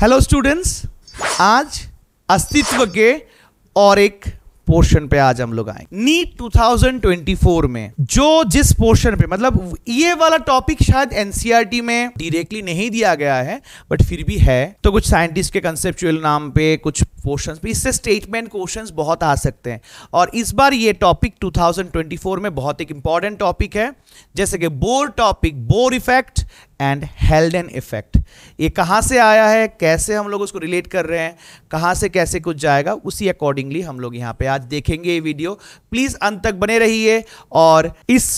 hello students आज अस्तित्व के और एक पोर्शन पे आज हम लोग आए नीट 2024 में जो जिस पोर्शन पे मतलब ये वाला टॉपिक शायद एनसीईआरटी e में डायरेक्टली नहीं दिया गया है बट फिर भी है तो कुछ साइंटिस्ट के कंसेप्चुअल नाम पे कुछ क्वेश्चन भी इससे स्टेटमेंट क्वेश्चन बहुत आ सकते हैं और इस बार ये टॉपिक 2024 में बहुत एक इंपॉर्टेंट टॉपिक है जैसे कि Bohr topic Bohr effect and Haldane effect ये कहाँ से आया है कैसे हम लोग उसको रिलेट कर रहे हैं कहाँ से कैसे कुछ जाएगा उसी अकॉर्डिंगली हम लोग यहाँ पे आज देखेंगे ये वीडियो प्लीज़ अंत तक बने रहिए और इस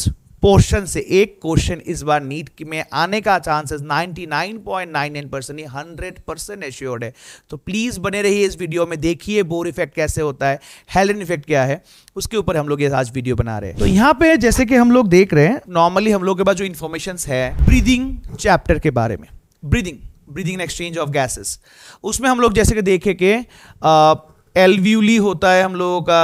पोर्शन से एक क्वेश्चन इस बार नीट में आने का चांसेस 99.99 परसेंट ये हंड्रेड परसेंट एश्योर्ड है तो प्लीज़ बने रहिए इस वीडियो में देखिए बोर इफेक्ट कैसे होता है हेलन इफेक्ट क्या है उसके ऊपर हम लोग ये आज वीडियो बना रहे हैं तो यहाँ पे जैसे कि हम लोग देख रहे हैं नॉर्मली हम लोग के पास जो इन्फॉर्मेशन है ब्रीदिंग चैप्टर के बारे में breathing breathing exchange of gases उसमें हम लोग जैसे कि देखे कि एलव्यूली होता है हम लोगों का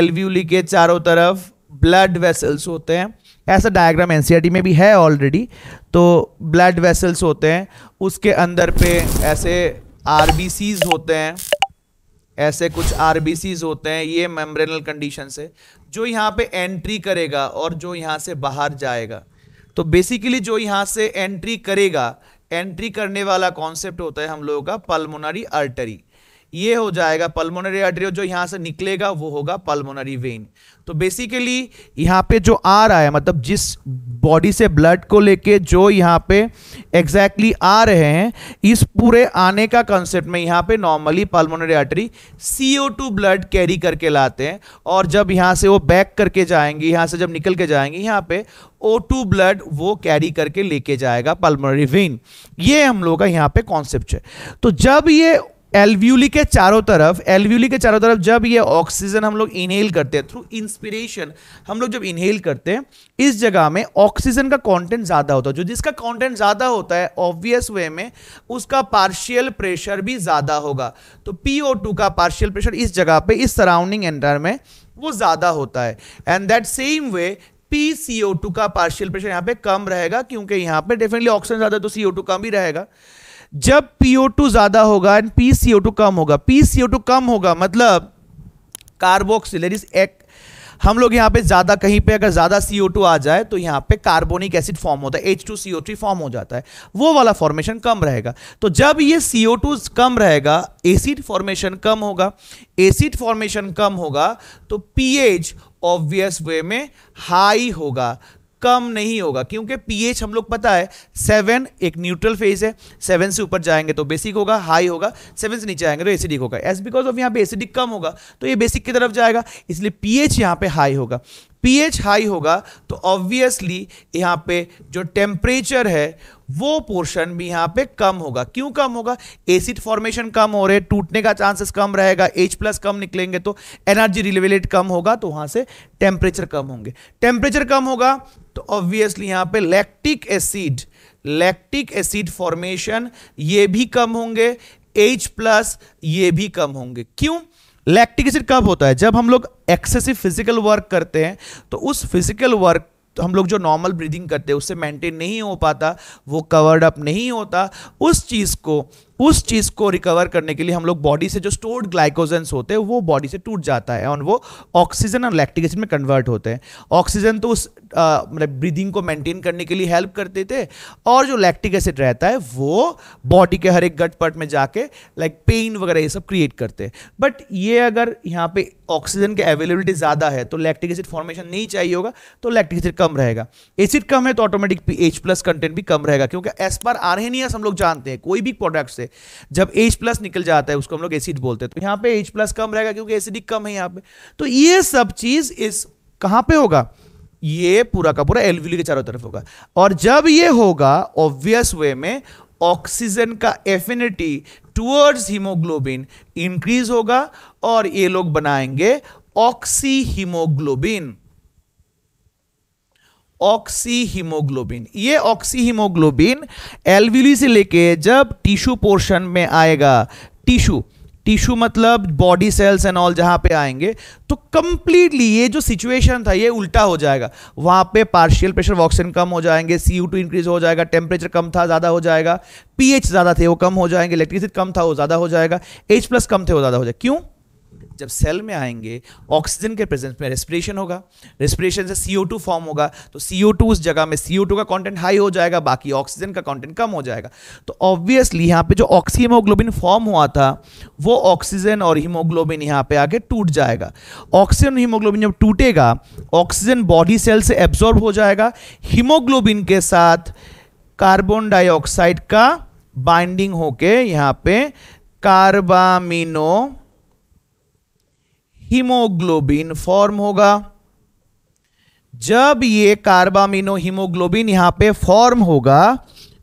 एलव्यूली के चारों तरफ ब्लड वेसल्स होते हैं ऐसा डायग्राम एन में भी है ऑलरेडी तो ब्लड वेसल्स होते हैं उसके अंदर पे ऐसे आर होते हैं ऐसे कुछ आर होते हैं ये मेम्ब्रेनल कंडीशन से जो यहाँ पे एंट्री करेगा और जो यहाँ से बाहर जाएगा तो बेसिकली जो यहाँ से एंट्री करेगा एंट्री करने वाला कॉन्सेप्ट होता है हम लोगों का पल्मोनरी आर्टरी ये हो जाएगा पल्मोनरी आर्टरी जो यहाँ से निकलेगा वो होगा पल्मोनरी वेन तो बेसिकली यहाँ पे जो आ रहा है मतलब जिस बॉडी से ब्लड को लेके जो यहाँ पे एग्जैक्टली exactly आ रहे हैं इस पूरे आने का कंसेप्ट में यहाँ पे normally pulmonary artery CO2 blood carry करके लाते हैं और जब यहाँ से वो बैक करके जाएंगे यहाँ से जब निकल के जाएंगे यहाँ पे O2 ब्लड वो कैरी करके लेके जाएगा पल्मोनरी वेन ये हम लोग का यहाँ पे कॉन्सेप्ट है तो जब ये एलव्यूली के चारों तरफ एलव्यूली के चारों तरफ जब ये ऑक्सीजन हम लोग इनहेल करते हैं थ्रू इंस्पिरेशन हम लोग जब इनहेल करते हैं इस जगह में ऑक्सीजन का कंटेंट ज़्यादा होता है जो जिसका कंटेंट ज़्यादा होता है ऑब्वियस वे में उसका पार्शियल प्रेशर भी ज़्यादा होगा तो पी का पार्शियल प्रेशर इस जगह पर इस सराउंडिंग एंटर में वो ज़्यादा होता है and that same way P C O two का पार्शियल प्रेशर यहाँ पे कम रहेगा क्योंकि यहाँ पे डेफिनेटली ऑक्सीजन ज़्यादा तो सी ओ टू कम ही रहेगा जब PO2 ज्यादा होगा एंड PCO2 कम होगा PCO2 कम होगा मतलब कार्बोक्सिलरीज एक हम लोग यहाँ पे ज़्यादा कहीं पे अगर ज़्यादा सी आ जाए तो यहाँ पे कार्बोनिक एसिड फॉर्म होता है H two C O three form हो जाता है वो वाला फॉर्मेशन कम रहेगा तो जब ये सी ओ टू कम रहेगा एसिड फॉर्मेशन कम होगा एसिड फॉर्मेशन कम होगा तो एच ऑब्वियस वे में हाई होगा कम नहीं होगा क्योंकि पीएच हम लोग पता है सेवन एक न्यूट्रल फेज है सेवन से ऊपर जाएंगे तो बेसिक होगा हाई होगा सेवन से नीचे आएंगे तो एसिडिक होगा एस बिकॉज ऑफ यहाँ पे एसिडिक कम होगा तो ये बेसिक की तरफ जाएगा इसलिए पीएच यहाँ पे हाई होगा पीएच हाई होगा तो ऑब्वियसली यहाँ पे जो टेम्परेचर है वो पोर्शन भी यहाँ पे कम होगा क्यों कम होगा एसिड फॉर्मेशन कम हो रहे टूटने का चांसेस कम रहेगा एच प्लस कम निकलेंगे तो एनर्जी रिलेवेलेट कम होगा तो वहाँ से टेम्परेचर कम होंगे टेम्परेचर कम होगा तो ऑब्वियसली यहाँ पे lactic acid lactic acid formation ये भी कम होंगे एच प्लस ये भी कम होंगे क्यों लैक्टिक एसिड कब होता है जब हम लोग एक्सेसिव फिजिकल वर्क करते हैं तो उस फिजिकल वर्क तो हम लोग जो नॉर्मल ब्रीदिंग करते हैं उससे मेंटेन नहीं हो पाता वो कवर्ड अप नहीं होता उस चीज़ को उस चीज़ को रिकवर करने के लिए हम लोग बॉडी से जो स्टोर्ड ग्लाइकोजेंस होते हैं वो बॉडी से टूट जाता है और वो ऑक्सीजन और लैक्टिक एसिड में कन्वर्ट होते हैं ऑक्सीजन तो उस मतलब ब्रीदिंग को मेंटेन करने के लिए हेल्प करते थे और जो लैक्टिक एसिड रहता है वो बॉडी के हर एक गटपट में जाके लाइक पेन वगैरह ये सब क्रिएट करते हैं बट ये अगर यहाँ पे ऑक्सीजन की अवेलेबिलिटी ज़्यादा है तो लैक्टिक एसिड फॉर्मेशन नहीं चाहिए होगा तो लैक्टिक एसिड कम रहेगा एसिड कम है तो ऑटोमेटिक एच प्लस कंटेंट भी कम रहेगा क्योंकि एस पर आरहेनियस हम लोग जानते हैं कोई भी प्रोडक्ट से जब एच प्लस निकल जाता है उसको हम लोग एसिड बोलते हैं तो यहाँ पे एच प्लस कम रहेगा क्योंकि एसिडिक कम है यहाँ पे तो ये सब चीज इस कहाँ पे होगा ये पूरा का पूरा एलवीली के चारों तरफ होगा और जब ये होगा ऑब्वियस वे में ऑक्सीजन का एफिनिटी टुवर्ड्स हीमोग्लोबिन इंक्रीज होगा और ये लोग बनाएंगे ऑक्सी हीमोग्लोबिन ऑक्सी हीमोग्लोबिन ये ऑक्सी हीमोग्लोबिन एलवीली से लेके जब टिश्यू पोर्शन में आएगा टिश्यू टिश्यू मतलब बॉडी सेल्स एंड ऑल जहां पे आएंगे तो कंप्लीटली ये जो सिचुएशन था ये उल्टा हो जाएगा वहां पे पार्शियल प्रेशर ऑक्सीजन कम हो जाएंगे सी यू टू इंक्रीज हो जाएगा टेम्परेचर कम था ज़्यादा हो जाएगा पीएच ज़्यादा थे वो कम हो जाएंगे इलेक्ट्रिसिटी कम था वो ज़्यादा हो जाएगा एच प्लस कम थे वो ज़्यादा हो जाएगा क्यों जब सेल में आएंगे ऑक्सीजन के प्रेजेंस में रेस्पिरेशन होगा रेस्पिरेशन से सी फॉर्म होगा तो सी उस जगह में सी का कॉन्टेंट हाई हो जाएगा बाकी ऑक्सीजन का कॉन्टेंट कम हो जाएगा तो ऑब्वियसली यहाँ पे जो ऑक्सीहीमोग्लोबिन फॉर्म हुआ था वो ऑक्सीजन और हीमोग्लोबिन यहाँ पे आके टूट जाएगा ऑक्सीजन हीमोग्लोबिन जब टूटेगा ऑक्सीजन बॉडी सेल से एब्जॉर्ब हो जाएगा हीमोग्लोबिन के साथ कार्बन डाइऑक्साइड का बाइंडिंग होके यहाँ पे कार्बामिनो हीमोग्लोबिन फॉर्म होगा जब ये कार्बामिनो हीमोग्लोबिन यहां पे फॉर्म होगा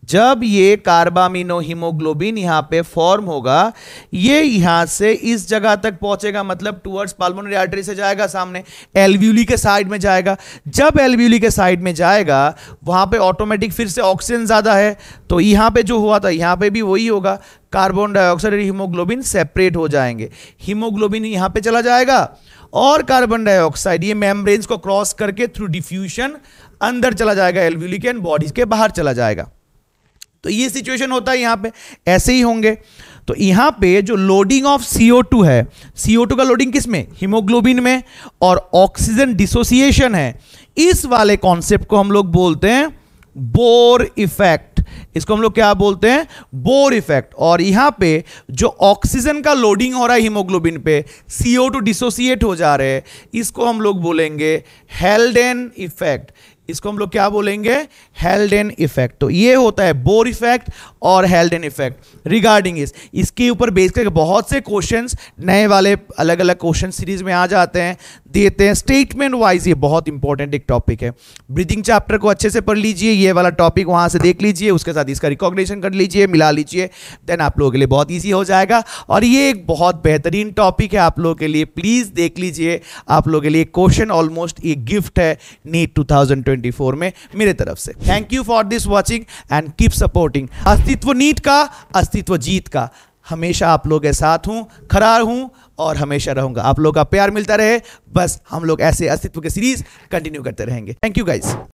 जब ये कार्बामिनो हीमोग्लोबिन यहाँ पे फॉर्म होगा ये यहाँ से इस जगह तक पहुंचेगा मतलब टुवर्ड्स पाल्मोनरी आर्टरी से जाएगा सामने एलव्यूली के साइड में जाएगा जब एलव्यूली के साइड में जाएगा वहाँ पे ऑटोमेटिक फिर से ऑक्सीजन ज़्यादा है तो यहाँ पे जो हुआ था यहाँ पे भी वही होगा कार्बन डाइऑक्साइड और हीमोग्लोबिन सेपरेट हो जाएंगे हीमोग्लोबिन यहाँ पे चला जाएगा और कार्बन डाइऑक्साइड ये मेम्ब्रेन्स को क्रॉस करके थ्रू डिफ्यूशन अंदर चला जाएगा के एंड बॉडीज के बाहर चला जाएगा तो ये सिचुएशन होता है यहाँ पे ऐसे ही होंगे तो यहाँ पे जो लोडिंग ऑफ CO2 है CO2 का लोडिंग किस में हीमोग्लोबिन में और ऑक्सीजन डिसोसिएशन है इस वाले कॉन्सेप्ट को हम लोग बोलते हैं बोर इफेक्ट इसको हम लोग क्या बोलते हैं बोर इफेक्ट और यहां पे जो ऑक्सीजन का लोडिंग हो रहा है हीमोग्लोबिन पे CO2 डिसोसिएट हो जा रहे हैं इसको हम लोग बोलेंगे हेल्डेन इफेक्ट इसको हम लोग क्या बोलेंगे हेल्डेन इफेक्ट तो ये होता है बोर इफेक्ट और हेल्डेन इफेक्ट रिगार्डिंग इस इसके ऊपर बेस करके बहुत से क्वेश्चंस नए वाले अलग अलग क्वेश्चन सीरीज में आ जाते हैं देते हैं स्टेटमेंट वाइज ये बहुत इंपॉर्टेंट एक टॉपिक है ब्रीदिंग चैप्टर को अच्छे से पढ़ लीजिए ये वाला टॉपिक वहाँ से देख लीजिए उसके साथ इसका रिकॉग्नेशन कर लीजिए मिला लीजिए देन आप लोगों के लिए बहुत ईजी हो जाएगा और ये एक बहुत बेहतरीन टॉपिक है आप लोगों के लिए प्लीज़ देख लीजिए आप लोगों के लिए क्वेश्चन ऑलमोस्ट ये गिफ्ट है नीट टू 2024 में मेरे तरफ से thank you for this watching and keep supporting Astitva NEET का अस्तित्व जीत का हमेशा आप लोग के साथ हूँ खरार हूँ और हमेशा रहूंगा आप लोग का प्यार मिलता रहे बस हम लोग ऐसे अस्तित्व के सीरीज कंटिन्यू करते रहेंगे थैंक यू गाइज